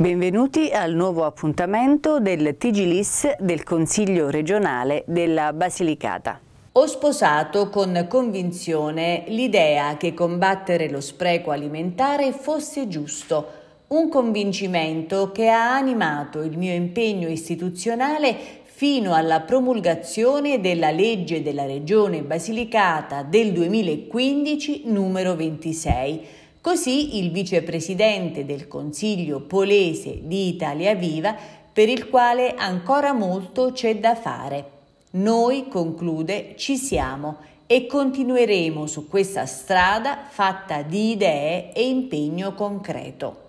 Benvenuti al nuovo appuntamento del Tigilis del Consiglio regionale della Basilicata. Ho sposato con convinzione l'idea che combattere lo spreco alimentare fosse giusto, un convincimento che ha animato il mio impegno istituzionale fino alla promulgazione della legge della Regione Basilicata del 2015 numero 26 Così il vicepresidente del Consiglio polese di Italia Viva, per il quale ancora molto c'è da fare. Noi, conclude, ci siamo e continueremo su questa strada fatta di idee e impegno concreto.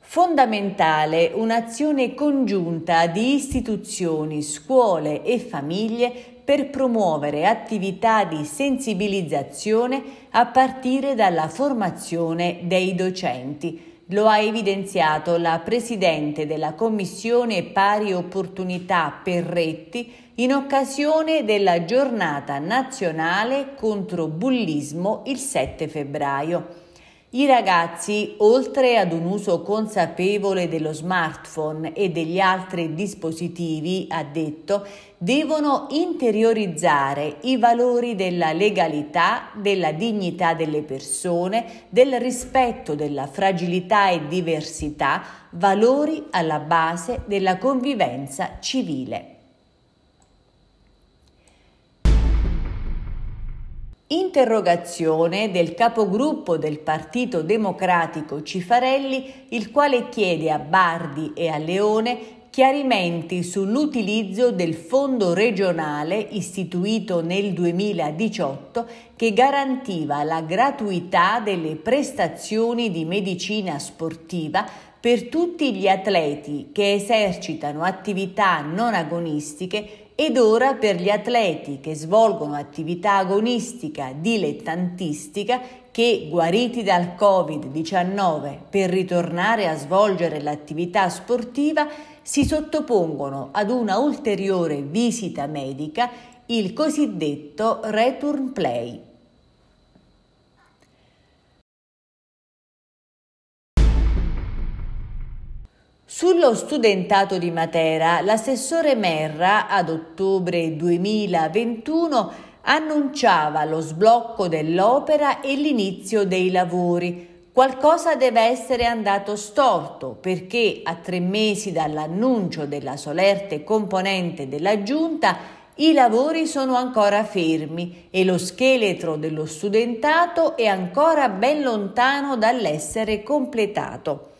Fondamentale un'azione congiunta di istituzioni, scuole e famiglie per promuovere attività di sensibilizzazione a partire dalla formazione dei docenti. Lo ha evidenziato la Presidente della Commissione Pari Opportunità Perretti in occasione della giornata nazionale contro bullismo il 7 febbraio. I ragazzi, oltre ad un uso consapevole dello smartphone e degli altri dispositivi, ha detto, devono interiorizzare i valori della legalità, della dignità delle persone, del rispetto della fragilità e diversità, valori alla base della convivenza civile. Interrogazione del capogruppo del Partito Democratico Cifarelli, il quale chiede a Bardi e a Leone chiarimenti sull'utilizzo del fondo regionale istituito nel 2018 che garantiva la gratuità delle prestazioni di medicina sportiva per tutti gli atleti che esercitano attività non agonistiche ed ora per gli atleti che svolgono attività agonistica dilettantistica che, guariti dal Covid-19 per ritornare a svolgere l'attività sportiva, si sottopongono ad una ulteriore visita medica, il cosiddetto return play. Sullo studentato di Matera, l'assessore Merra ad ottobre 2021 annunciava lo sblocco dell'opera e l'inizio dei lavori, Qualcosa deve essere andato storto perché a tre mesi dall'annuncio della solerte componente della giunta i lavori sono ancora fermi e lo scheletro dello studentato è ancora ben lontano dall'essere completato.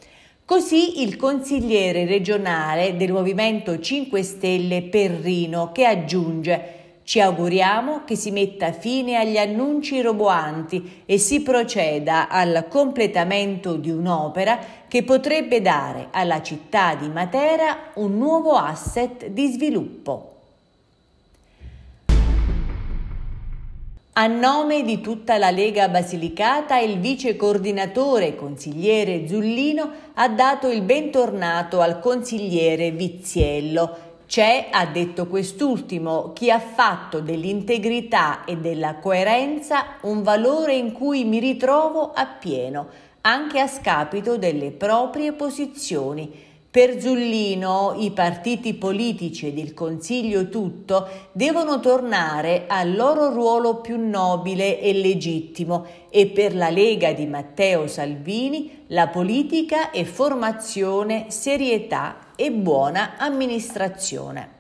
Così il consigliere regionale del Movimento 5 Stelle Perrino che aggiunge ci auguriamo che si metta fine agli annunci roboanti e si proceda al completamento di un'opera che potrebbe dare alla città di Matera un nuovo asset di sviluppo. A nome di tutta la Lega Basilicata, il vice coordinatore consigliere Zullino ha dato il bentornato al consigliere Viziello. C'è, ha detto quest'ultimo, chi ha fatto dell'integrità e della coerenza un valore in cui mi ritrovo appieno, anche a scapito delle proprie posizioni. Per Zullino i partiti politici ed il Consiglio tutto devono tornare al loro ruolo più nobile e legittimo e per la Lega di Matteo Salvini la politica è formazione, serietà e buona amministrazione.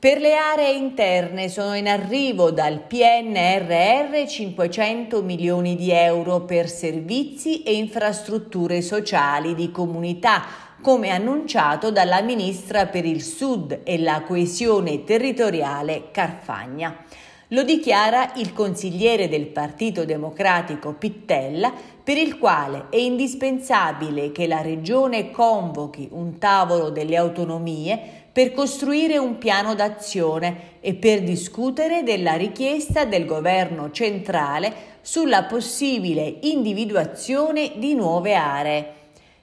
Per le aree interne sono in arrivo dal PNRR 500 milioni di euro per servizi e infrastrutture sociali di comunità, come annunciato dalla Ministra per il Sud e la coesione territoriale Carfagna. Lo dichiara il consigliere del Partito Democratico Pittella, per il quale è indispensabile che la Regione convochi un tavolo delle autonomie per costruire un piano d'azione e per discutere della richiesta del governo centrale sulla possibile individuazione di nuove aree.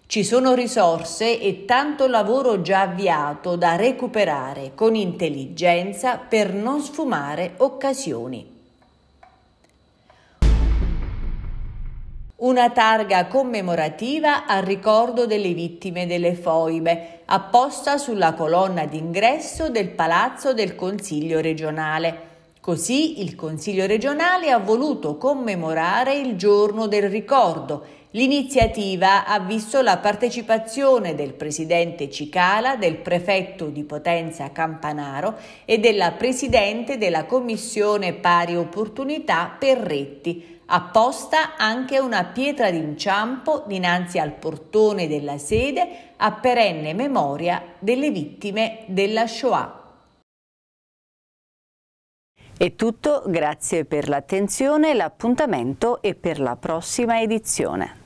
Ci sono risorse e tanto lavoro già avviato da recuperare con intelligenza per non sfumare occasioni. Una targa commemorativa a ricordo delle vittime delle foibe, apposta sulla colonna d'ingresso del Palazzo del Consiglio regionale. Così il Consiglio regionale ha voluto commemorare il giorno del ricordo L'iniziativa ha visto la partecipazione del presidente Cicala, del prefetto di Potenza Campanaro e della presidente della Commissione Pari Opportunità Perretti. Apposta anche una pietra d'inciampo dinanzi al portone della sede a perenne memoria delle vittime della Shoah. È tutto, grazie per l'attenzione, l'appuntamento e per la prossima edizione.